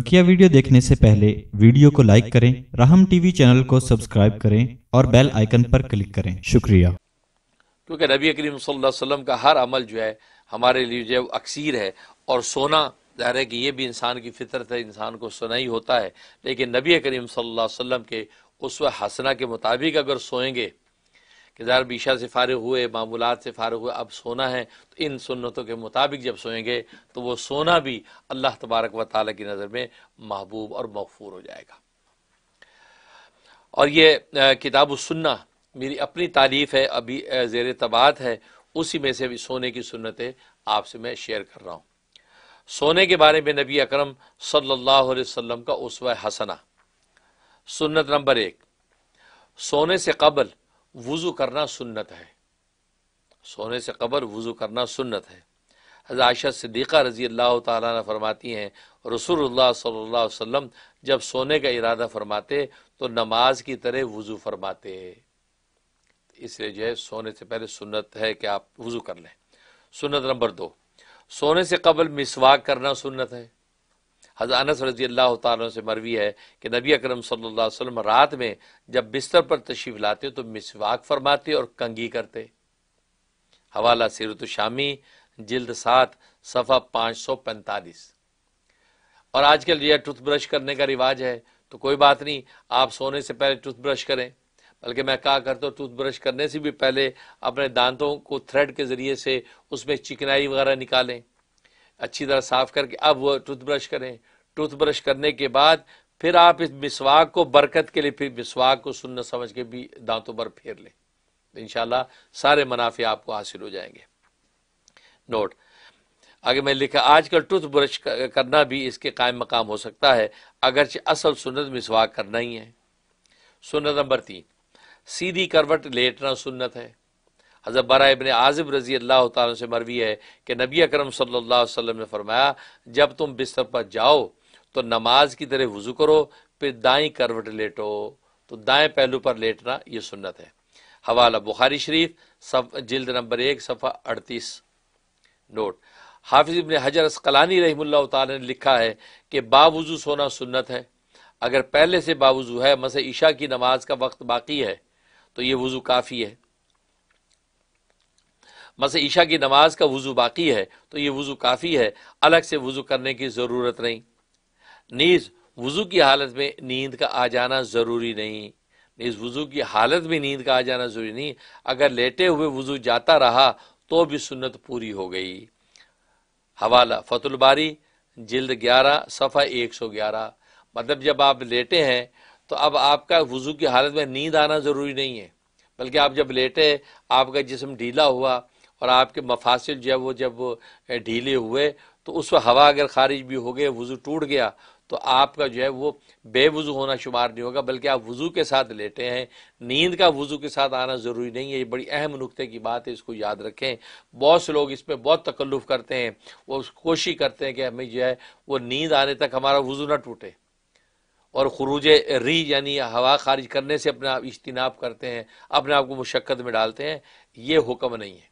बकिया वीडियो देखने से पहले वीडियो को लाइक करें राहम टीवी चैनल को सब्सक्राइब करें और बेल आइकन पर क्लिक करें शुक्रिया क्योंकि नबी करीम वसल्लम का हर अमल जो है हमारे लिए जो अक्सर है और सोना ज़ाहिर है कि यह भी इंसान की फितरत है इंसान को सोना ही होता है लेकिन नबी करीम वसल्लम के उस हसना के मुताबिक अगर सोएंगे कि ज़रा बीशा से फारग हुए मामूलत से फारग हुए अब सोना है तो इन सुन्नतों के मुताबिक जब सोएंगे तो वह सोना भी अल्लाह तबारक व ताली की नज़र में महबूब और मकफूर हो जाएगा और ये किताब सुन्ना मेरी अपनी तारीफ़ है अभी जेर तबात है उसी में से अभी सोने की सुन्नतें आपसे मैं शेयर कर रहा हूँ सोने के बारे में नबी अकरम सल्लल्लाहु अलैहि वसल्लम का उसवा हसना सुन्नत नंबर एक सोने से कबल वज़ू करना सुन्नत है सोने से कबर वज़ू करना सुन्नत है हज़रत आयशा सिद्दीक़ा रज़ी अल्लाह तरमाती फरमाती हैं रसूलुल्लाह सल्लल्लाहु अलैहि वसल्लम जब सोने का इरादा फरमाते तो नमाज की तरह वज़ू फरमाते इसलिए जो है सोने से पहले सुन्नत है कि आप वज़ू कर लें सुन्नत नंबर दो सोने से कबल मिसवाक करना सुन्नत है हजानस रजी अल्लाह तु से मरवी है कि नबी अकरम सल्लल्लाहु अलैहि वसल्लम रात में जब बिस्तर पर तशीफ लाते तो मिसवाक फरमाते और कंगी करते हवाला सीरत शामी जल्द सात सफ़ा पाँच सौ पैंतालीस और आजकल यह टूथब्रश करने का रिवाज है तो कोई बात नहीं आप सोने से पहले टूथब्रश करें बल्कि मैं कहा करता हूँ टूथब्रश करने से भी पहले अपने दांतों को थ्रेड के ज़रिए से उसमें चिकनाई वगैरह निकालें अच्छी तरह साफ करके अब वो टूथब्रश करें टूथब्रश करने के बाद फिर आप इस मिसवाक को बरकत के लिए फिर मिसवाक को सुनना समझ के भी दांतों पर फेर लें इन सारे मुनाफे आपको हासिल हो जाएंगे नोट आगे मैं लिखा आजकल टूथब्रश करना भी इसके कायम मकाम हो सकता है अगरचे असल सुन्नत मिसवाक करना ही है सुन्नत नंबर तीन सीधी करवट लेटना सुन्नत है हज़रत बारा इबन आज़िब रज़ी अल्लाह से मरवी है कि नबी अकरम सल्लल्लाहु अलैहि वसल्लम ने फरमाया जब तुम बिस्तर पर जाओ तो नमाज की तरह वज़ू करो फिर दाएं करवट लेटो तो दाएं पहलू पर लेटना ये सुन्नत है हवाला बुखारी शरीफ सफ जल्द नंबर एक सफ़ा अड़तीस नोट हाफिज इबन हजर असकलानी रही ने लिखा है कि बावजू सोना सुन्नत है अगर पहले से बावजू है मसे ईशा की नमाज का वक्त बाकी है तो ये वज़ू काफ़ी है मस ईशा की नमाज का वज़ू बाकी है तो ये वज़ू काफ़ी है अलग से वज़ू करने की ज़रूरत नहीं नीज़ वज़ू की हालत में नींद का आ जाना ज़रूरी नहीं नीज़ वज़ू की हालत में नींद का आ जाना ज़रूरी नहीं अगर लेटे हुए वज़ू जाता रहा तो भी सुन्नत पूरी हो गई हवाला फतुलबारी जल्द ग्यारह सफ़ा एक सौ ग्यारह मतलब जब आप लेटे हैं तो अब आपका वज़ू की हालत में नींद आना ज़रूरी नहीं है बल्कि आप जब लेटे आपका जिसम ढीला हुआ और आपके मफासिल जब वो जब ढीले हुए तो उस वक्त हवा अगर खारिज भी हो गए वज़ू टूट गया तो आपका जो है वो बेवज़ू होना शुमार नहीं होगा बल्कि आप वज़ू के साथ लेटे हैं नींद का वज़ू के साथ आना ज़रूरी नहीं है ये बड़ी अहम नुक्ते की बात है इसको याद रखें बहुत से लोग इस पर बहुत तकल्लुफ़ करते हैं वो कोशिश करते हैं कि हमें जो है वो नींद आने तक हमारा वज़ू ना टूटे और खरूज री यानी हवा खारिज करने से अपना इज्तनाब करते हैं अपने आप को मुशक्क़त में डालते हैं ये हुक्म नहीं है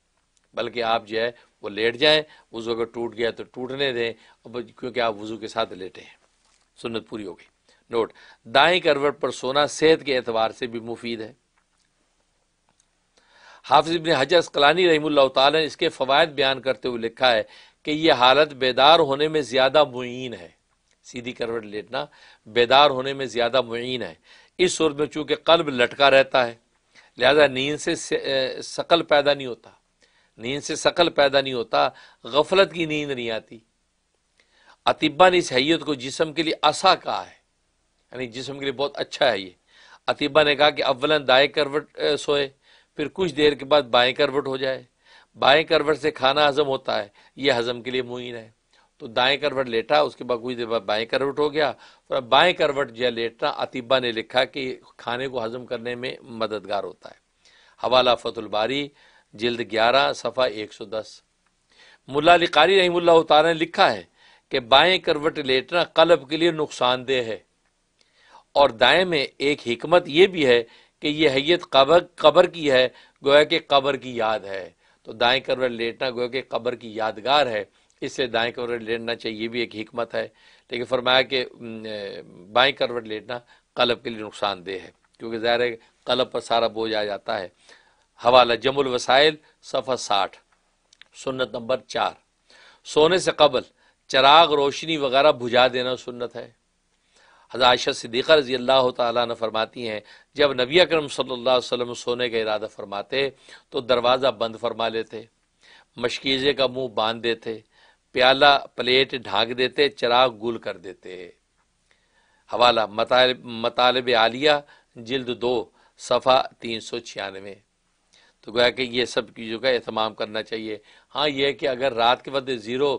बल्कि आप जो है वो लेट जाए वज़ू अगर टूट गया तो टूटने दें क्योंकि आप वज़ू के साथ लेटे हैं सुनत पूरी हो गई नोट दाएं करवट पर सोना सेहत के एतवार से भी मुफीद है हाफिज इबन हजर कलानी रहीमल्ला ताल ने इसके फ़वाद बयान करते हुए लिखा है कि यह हालत बेदार होने में ज़्यादा मुन है सीधी करवट लेटना बेदार होने में ज़्यादा मुन है इस सूरत में चूंकि कल्ब लटका रहता है लिहाजा नींद से, शकल पैदा नहीं होता नींद से शकल पैदा नहीं होता गफलत की नींद नहीं आती अतिबा ने इस हैत को जिसम के लिए असा कहा है यानी जिसम के लिए बहुत अच्छा है ये अतिबा ने कहा कि अव्वलन दाएँ करवट सोए फिर कुछ देर के बाद बाएँ करवट हो जाए बाएँ करवट से खाना हजम होता है ये हजम के लिए मुहिन है तो दाएँ करवट लेटा उसके बाद कुछ देर बाद बाएँ करवट हो गया और बाएँ करवट जो लेटना अतिबा ने लिखा कि खाने को हजम करने में मददगार होता है हवाला फतुलबारी जल्द ग्यारह सफ़ा एक सौ दस मुला कारी रही तारा ने लिखा है कि बाएं करवट लेटना कलब के लिए नुकसानदेह है और दाएं में एक हमत यह भी है कि यह हैत कबर कबर की है गोया के कबर की याद है तो दाएं करवट लेटना गोया कि कबर की यादगार है इससे दाएं करवट लेटना चाहिए भी एक हमत है लेकिन फरमाया कि बाएं करवट लेटना कलब के लिए नुकसानदेह है क्योंकि ज़ाहिर है कलब पर सारा बोझ आ जाता है हवाला जमुल वसाइल सफ़ा साठ सुन्नत नंबर चार सोने से कबल चराग रोशनी वगैरह भुजा देना सुन्नत है हजाशत सिद्दीक़ा रजी अल्लाह ताली फरमाती हैं जब नबी अकरम सल्लल्लाहु अलैहि वसल्लम सोने का इरादा फरमाते तो दरवाज़ा बंद फरमा लेते मशकीज़े का मुंह बांध देते प्याला प्लेट ढाँक देते चराग गुल कर देते हवाला मतालब आलिया जिल्द दो सफ़ा तीन सौ छियानवे तो गोया कि ये सब चीज़ों का एहतमाम करना चाहिए हाँ यह है कि अगर रात के वक्त ज़ीरो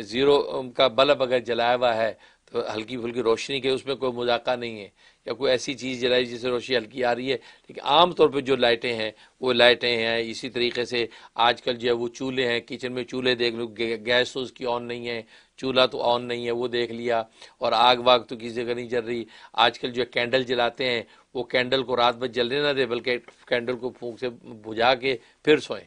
ज़ीरो का बल्ब अगर जलाया हुआ है तो हल्की फुल्की रोशनी के उसमें कोई मुजाका नहीं है या कोई ऐसी चीज़ जलाई जिससे रोशनी हल्की आ रही है लेकिन आम तौर पे जो लाइटें हैं वो लाइटें हैं इसी तरीके से आजकल जो है वो चूल्हे हैं किचन में चूल्हे देख लो गैस तो उसकी ऑन नहीं है चूल्हा तो ऑन नहीं है वो देख लिया और आग वाग तो किसी जगह नहीं जल रही आजकल जो कैंडल जलाते हैं वो कैंडल को रात भर जलने ना दे बल्कि कैंडल को फूक से बुझा के फिर सोएं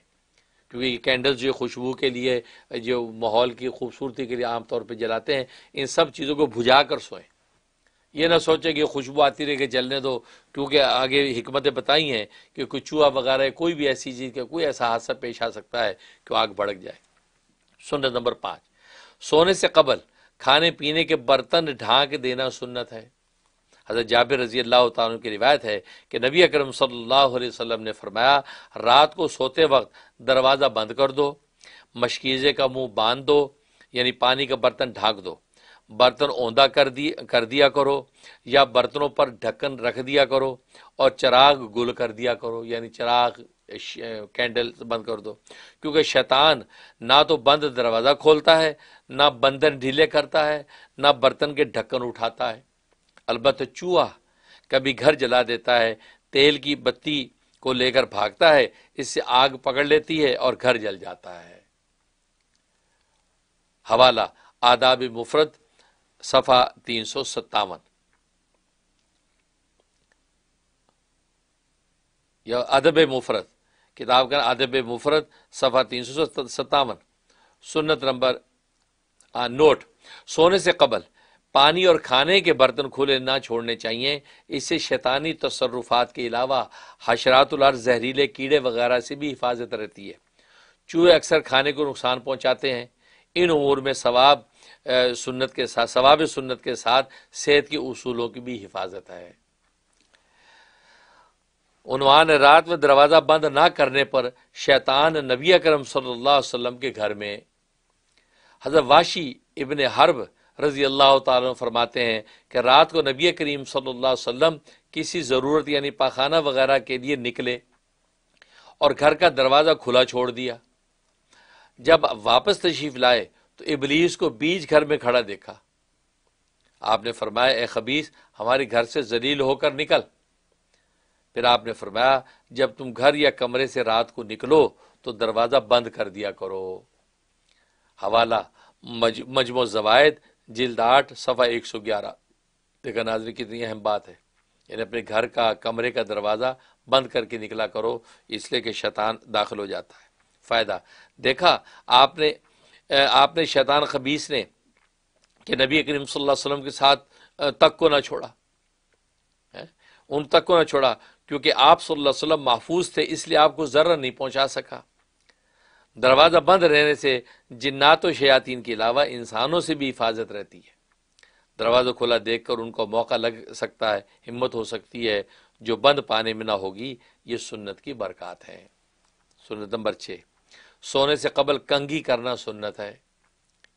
क्योंकि कैंडल्स जो खुशबू के लिए जो माहौल की खूबसूरती के लिए आमतौर पर जलाते हैं इन सब चीज़ों को भुजा कर सोएं ये ना सोचे कि खुशबू आती रहे कि जलने दो क्योंकि आगे हमतें बताई हैं कि कोई चूहा वगैरह कोई भी ऐसी चीज़ का कोई ऐसा हादसा पेश आ सकता है कि आग भड़क जाए सुनत नंबर पाँच सोने से कबल खाने पीने के बर्तन ढांक देना सुन्नत है हज़रत जाबिर रजी अल्लाह तुम की रिवायत है कि नबी अकरम सल्लल्लाहु अलैहि वसल्लम ने फरमाया रात को सोते वक्त दरवाज़ा बंद कर दो मशकीज़े का मुंह बांध दो यानी पानी का बर्तन ढांक दो बर्तन ओंदा कर दी कर दिया करो या बर्तनों पर ढक्कन रख दिया करो और चराग गुल कर दिया करो यानी चराग कैंडल बंद कर दो क्योंकि शैतान ना तो बंद दरवाज़ा खोलता है ना बंधन ढीले करता है ना बर्तन के ढक्कन उठाता है अलबत्त चूहा कभी घर जला देता है तेल की बत्ती को लेकर भागता है इससे आग पकड़ लेती है और घर जल जाता है हवाला आदाब मुफरत सफ़ा तीन सौ सत्तावन या अदब मुफरत किताब का अदब मुफरत सफ़ा तीन सौ सत्तावन सुन्नत नंबर नोट सोने से कबल पानी और खाने के बर्तन खुले ना छोड़ने चाहिए इससे शैतानी तसरुफात के अलावा हशरातुलर जहरीले कीड़े वगैरह से भी हिफाजत रहती है चूहे अक्सर खाने को नुकसान पहुँचाते हैं इन उमूर में सवाब सुन्नत के साथ सवाब सुन्नत के साथ सेहत के असूलों की भी हिफाजत है उनवान रात में दरवाज़ा बंद ना करने पर शैतान नबी करम सल्लाम के घर में हज़रत वाशी इबन हर्ब रज़ी अल्लाह तरमाते फरमाते हैं कि रात को नबी करीम सल्ला वम किसी ज़रूरत यानी पाखाना वगैरह के लिए निकले और घर का दरवाज़ा खुला छोड़ दिया जब वापस तशीफ लाए तो इबलीस को बीज घर में खड़ा देखा आपने फरमाया ए खबीस हमारे घर से जलील होकर निकल फिर आपने फरमाया जब तुम घर या कमरे से रात को निकलो तो दरवाज़ा बंद कर दिया करो हवाला मजमो जवायद जिल्द आठ सफ़ा एक सौ ग्यारह देखा नाजरी कितनी अहम बात है यानी अपने घर का कमरे का दरवाज़ा बंद करके निकला करो इसलिए कि शैतान दाखिल हो जाता है फ़ायदा देखा आपने आपने शैतान खबीस ने कि नबी करीम वसल्लम के साथ तक को ना छोड़ा है? उन तक को ना छोड़ा क्योंकि आप वसल्लम महफूज थे इसलिए आपको ज़र्र नहीं पहुंचा सका दरवाज़ा बंद रहने से जिन्नात व शयातीन के अलावा इंसानों से भी हिफाजत रहती है दरवाज़ा खुला देख कर उनको मौका लग सकता है हिम्मत हो सकती है जो बंद पाने में ना होगी ये सुन्नत की बरकत है सुन्नत नंबर छः सोने से कबल कंगी करना सुन्नत है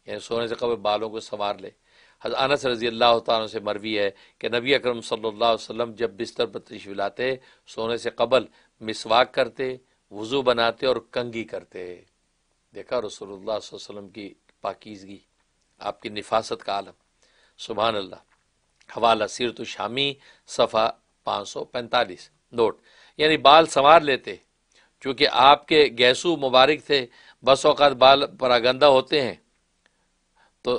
यानी सोने से कबल बालों को संवार ले अनस रजी अल्लाह तन से मरवी है कि नबी अकरम सल्लल्लाहु अलैहि वसल्लम जब बिस्तर पर तशरीफ लाते सोने से कबल मिसवाक करते वज़ू बनाते और कंगी करते देखा रसोल्ला वसलम की पाकिजगी आपकी नफासत का आलम सुबहान अल्लाह हवाला सीरत शामी सफ़ा पाँच सौ पैंतालीस नोट यानी बाल संवार लेते चूँकि आपके गैसू मुबारक थे बस अवत बाल परागंदा होते हैं तो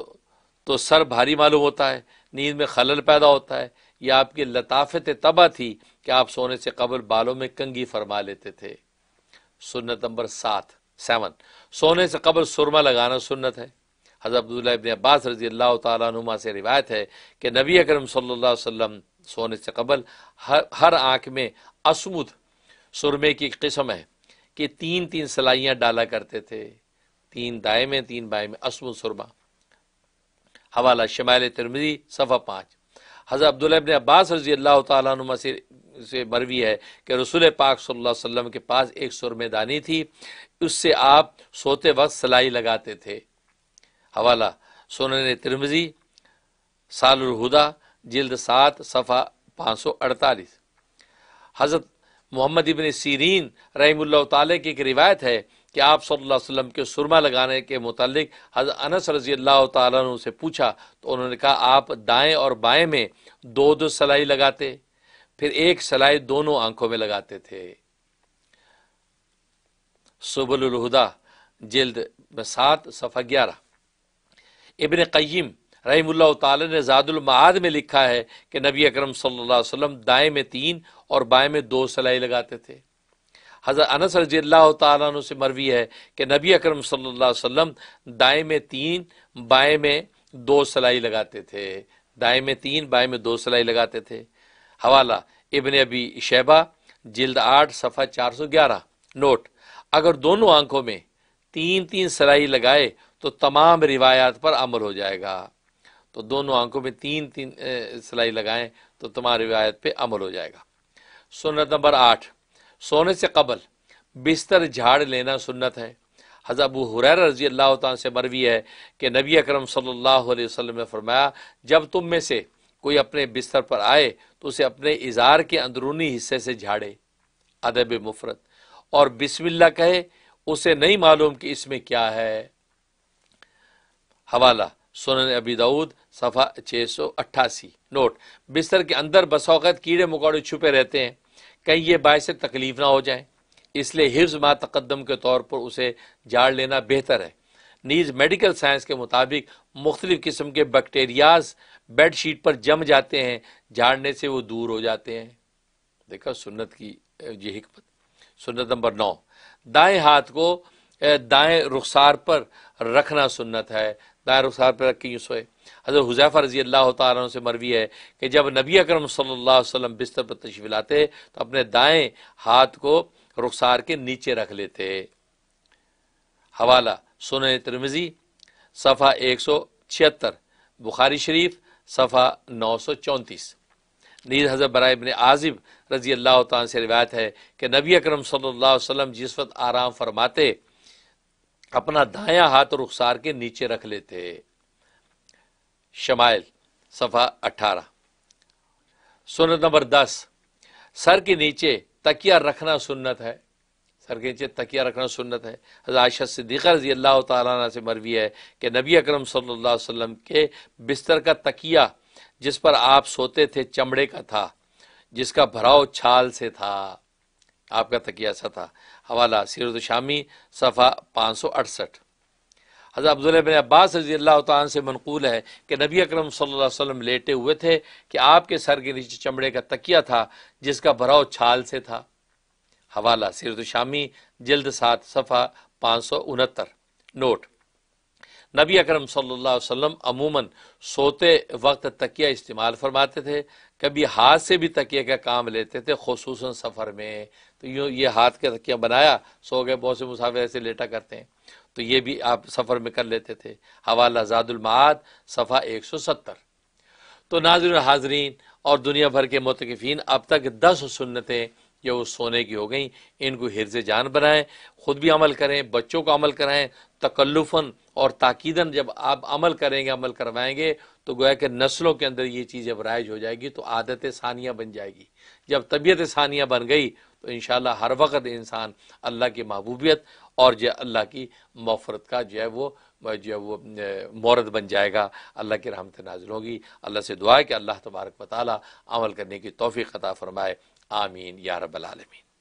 तो सर भारी मालूम होता है नींद में खलल पैदा होता है यह आपकी लताफत तबाह थी कि आप सोने से कबल बालों में कंगी फरमा लेते थे सुन्नत नंबर सात सेवन सोने से कबल सुरमा लगाना सुन्नत है हज़रत अब्दुल्ला अब्बास रजी अल्लाह तुमा से रिवायत है कि नबी अकरम सल्लल्लाहु अलैहि वसल्लम सोने से कबल हर हर आँख में असमुद सुरमे की किस्म है कि तीन तीन सलाइयां डाला करते थे तीन दाए में तीन बाएं में असम सुरमा हवाला शमाल तिरमजी सफ़ा पाँच हज़र अब्दुल्लाबन अब्बास रजी अल्लाह तुमा से से मरवी है कि रसूल पाक सल्लल्लाहु अलैहि वसल्लम के पास एक सुरमेदानी थी उससे आप सोते वक्त सलाई लगाते थे हवाला सोन तिरमजी सालहुदा जल्द सात सफ़ा पाँच सौ अड़तालीस हज़रत मोहम्मद इबन सीरीन रहीमल्ला ताले की एक रिवायत है कि आप सल्लल्लाहु अलैहि वसल्लम के सुरमा लगाने के मुतलिक अनस रजी अल्लाह तु से पूछा तो उन्होंने कहा आप दाएं और बाएं में दो दो सलाई लगाते फिर एक सलाई दोनों आंखों में लगाते थे सुबलहुदा जल्द सात सफ़ा ग्यारह इबन कयम रही ताला ने में लिखा है कि नबी अकरम सल्लल्लाहु अलैहि वसल्लम दाएँ में तीन और बाएँ में दो सलाई लगाते थे हज़र अनस रजी अल्लाह तु से मरवी है कि नबी अकरम सल्लल्लाहु अलैहि वसल्लम दाएँ में तीन बाएँ में दो सलाई लगाते थे दाएँ में तीन बाएँ में दो सलाई लगाते थे हवाला इबन अबी शैबा जिल्द आठ सफ़ा चार सौ ग्यारह नोट अगर दोनों आंखों में तीन तीन सलाई लगाए तो तमाम रिवायात पर अमल हो जाएगा तो दोनों आंखों में तीन तीन सिलाई लगाएं तो तुम्हारी रिवायत पे अमल हो जाएगा सुन्नत नंबर आठ सोने से कबल बिस्तर झाड़ लेना सुन्नत है हज़रत अबू हुरैर रजी अल्लाह से मरवी है कि नबी अकरम सल्लल्लाहु अलैहि वसल्लम ने फरमाया जब तुम में से कोई अपने बिस्तर पर आए तो उसे अपने इज़ार के अंदरूनी हिस्से से झाड़े अदब मुफरत और बिस्मिल्ला कहे उसे नहीं मालूम कि इसमें क्या है हवाला सोन अबी दाऊद सफ़ा छः सौ अट्ठासी नोट बिस्तर के अंदर बसौकत कीड़े मकोड़े छुपे रहते हैं कहीं ये बायस तकलीफ ना हो जाए इसलिए हिफ्ज़ मा तकदम के तौर पर उसे झाड़ लेना बेहतर है नीज मेडिकल साइंस के मुताबिक मुख्तलिफ़ किस्म के बैक्टेरियाज़ बेड शीट पर जम जाते हैं झाड़ने से वो दूर हो जाते हैं देखा सुन्नत की ये हमत सुन्नत नंबर नौ दाएँ हाथ को दाएँ रुखसार पर रखना सुन्नत है दायर उसार पर रखी यूँ सोए हज़रत हुजैफ़ा रजी अल्लाह तु से मरवी है कि जब नबी अक्रम सल्ला अलैहि बिस्तर पर तशीफ लाते तो अपने दाएँ हाथ को रुखसार के नीचे रख लेते हवाला सुन तिरमिज़ी सफ़ा एक सौ छिहत्तर बुखारी शरीफ सफ़ा नौ सौ चौंतीस नीज हज़र बरा इबन आज़िब रजी अल्लाह तवायत है कि नबी अक्रम सल्ला वसम जिस वक्त आराम फरमाते अपना दाया हाथ रुखसार के नीचे रख लेते शमाइल सफ़ा अठारह सुनत नंबर दस सर के नीचे तकिया रखना सुन्नत है सर के नीचे तकिया रखना सुन्नत है हजाशत सिद्दीक़ा रजी अल्लाह तला से मरवी है कि नबी अकरम सल्लल्लाहु अलैहि वसल्लम के बिस्तर का तकिया जिस पर आप सोते थे चमड़े का था जिसका भराव छाल से था आपका तकिया सा था हवाला सीरत शामी सफ़ा पाँच सौ अड़सठ हज़र अब्दुल बिन अब्बास रजी अल्लाह तन से मनकूल है कि नबी अक्रम सल्लल्लाहु लेटे हुए थे कि आपके सर के नीचे चमड़े का तकिया था जिसका भराव छाल से था हवाला सीरत शामी जल्द सात सफ़ा पाँच सौ उनहत्तर नोट नबी अकरम सल्लल्लाहु अलैहि वसल्लम अमूमन सोते वक्त तकिया इस्तेमाल फरमाते थे कभी हाथ से भी तकिए का काम लेते थे खसूस सफ़र में तो यूँ ये हाथ का तकिया बनाया सो गए बहुत से मुसाफिर ऐसे लेटा करते हैं तो ये भी आप सफ़र में कर लेते थे हवाला जादुलमाद सफ़ा एक सौ सत्तर तो नाजर हाजरीन और दुनिया भर के मतकफ़ीन अब तक दस सुन्नतें या वो सोने की हो गई इनको हिरज जान बनाएं ख़ुद भी अमल करें बच्चों को अमल कराएं तकल्लुफन और ताकीदन जब आप अमल करेंगे अमल करवाएंगे तो गोया कि नस्लों के अंदर ये चीज़ जब राइज हो जाएगी तो आदत सानिया बन जाएगी जब तबीयत सानिया बन गई तो इन हर वक्त इंसान अल्लाह की महबूबियत और जो अल्लाह की मफरत का जो है वो जो है वो मौरद बन जाएगा अल्लाह की रहमत नाजिल होगी अल्लाह से दुआ है कि अल्लाह तबारक वाली अमल करने की तोफ़ी ख़ता फ़रमाए आमीन या रबालमीन